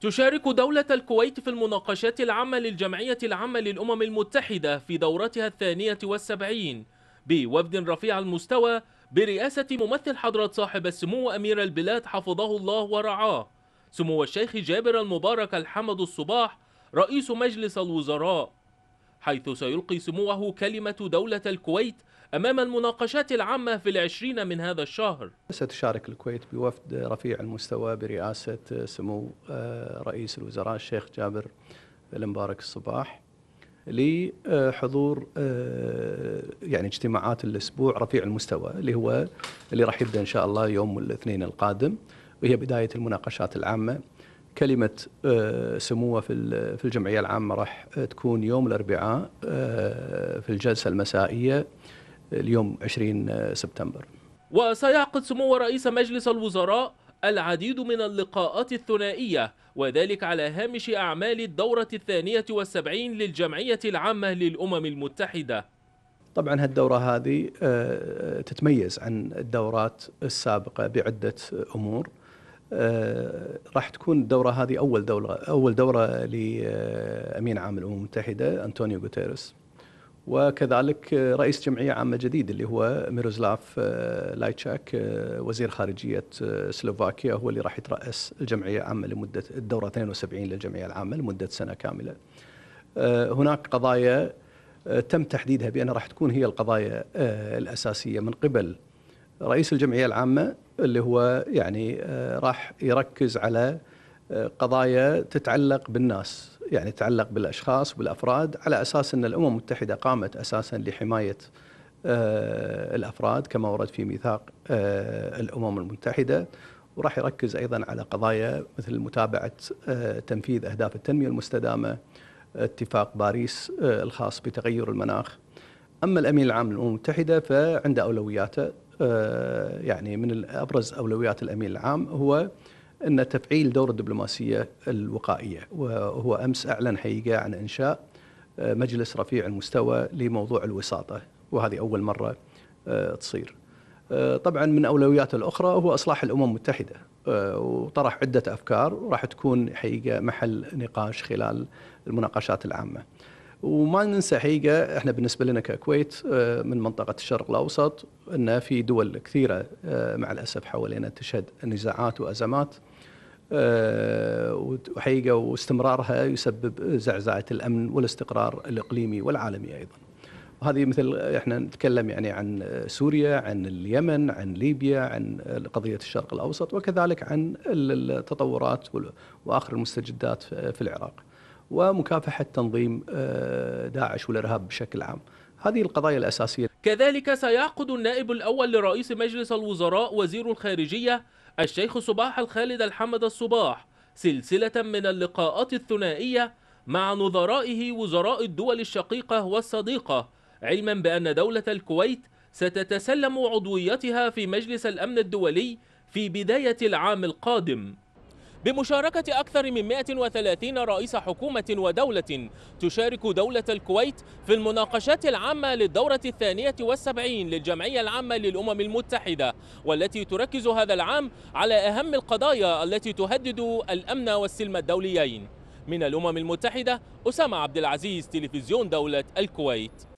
تشارك دولة الكويت في المناقشات العامة للجمعية العامة للأمم المتحدة في دورتها الثانية والسبعين بوفد رفيع المستوى برئاسة ممثل حضرة صاحب السمو أمير البلاد حفظه الله ورعاه سمو الشيخ جابر المبارك الحمد الصباح رئيس مجلس الوزراء حيث سيلقي سموه كلمة دولة الكويت أمام المناقشات العامة في العشرين من هذا الشهر ستشارك الكويت بوفد رفيع المستوى برئاسة سمو آه، رئيس الوزراء الشيخ جابر المبارك الصباح لحضور آه، يعني اجتماعات الاسبوع رفيع المستوى اللي هو اللي راح يبدا ان شاء الله يوم الاثنين القادم وهي بدايه المناقشات العامه كلمة آه، سموه في في الجمعية العامة راح آه، تكون يوم الأربعاء آه، في الجلسة المسائية اليوم 20 سبتمبر وسيعقد سمو رئيس مجلس الوزراء العديد من اللقاءات الثنائية وذلك على هامش أعمال الدورة الثانية والسبعين للجمعية العامة للأمم المتحدة طبعا هالدورة هذه تتميز عن الدورات السابقة بعدة أمور آه، راح تكون الدوره هذه اول دوره اول دوره لامين عام الامم المتحده انطونيو غوتيريس وكذلك رئيس جمعيه عامه جديد اللي هو ميروزلاف آه، لايتشاك آه، وزير خارجيه سلوفاكيا هو اللي راح يتراس الجمعيه العامه لمده الدوره 72 للجمعيه العامه لمده سنه كامله. هناك قضايا تم تحديدها بانها راح تكون هي القضايا الاساسيه من قبل رئيس الجمعيه العامه اللي هو يعني آه، راح يركز على آه، قضايا تتعلق بالناس يعني تتعلق بالاشخاص والافراد على اساس ان الامم المتحده قامت اساسا لحمايه آه، الافراد كما ورد في ميثاق الامم المتحده وراح يركز ايضا على قضايا مثل متابعه تنفيذ اهداف التنميه المستدامه اتفاق باريس الخاص بتغير المناخ اما الامين العام للامم المتحده فعنده اولوياته آه، يعني من ابرز اولويات الامين العام هو ان تفعيل دور الدبلوماسيه الوقائيه وهو امس اعلن حقيقه عن انشاء آه، مجلس رفيع المستوى لموضوع الوساطه وهذه اول مره آه، تصير. طبعا من اولوياته الاخرى هو اصلاح الامم المتحده وطرح عده افكار راح تكون حقيقه محل نقاش خلال المناقشات العامه. وما ننسى حقيقه احنا بالنسبه لنا ككويت آه، من منطقه الشرق الاوسط ان في دول كثيره آه، مع الاسف حوالينا تشهد نزاعات وازمات آه، وحقيقه واستمرارها يسبب زعزعه الامن والاستقرار الاقليمي والعالمي ايضا. وهذه مثل احنا نتكلم يعني عن سوريا، عن اليمن، عن ليبيا، عن قضيه الشرق الاوسط وكذلك عن التطورات واخر المستجدات في العراق. ومكافحة تنظيم آه، داعش والإرهاب بشكل عام هذه القضايا الأساسية كذلك سيعقد النائب الأول لرئيس مجلس الوزراء وزير الخارجية الشيخ صباح الخالد الحمد الصباح سلسلة من اللقاءات الثنائية مع نظرائه وزراء الدول الشقيقة والصديقة علما بأن دولة الكويت ستتسلم عضويتها في مجلس الأمن الدولي في بداية العام القادم بمشاركة أكثر من 130 رئيس حكومة ودولة تشارك دولة الكويت في المناقشات العامة للدورة الثانية والسبعين للجمعية العامة للأمم المتحدة والتي تركز هذا العام على أهم القضايا التي تهدد الأمن والسلم الدوليين من الأمم المتحدة أسامة عبد العزيز تلفزيون دولة الكويت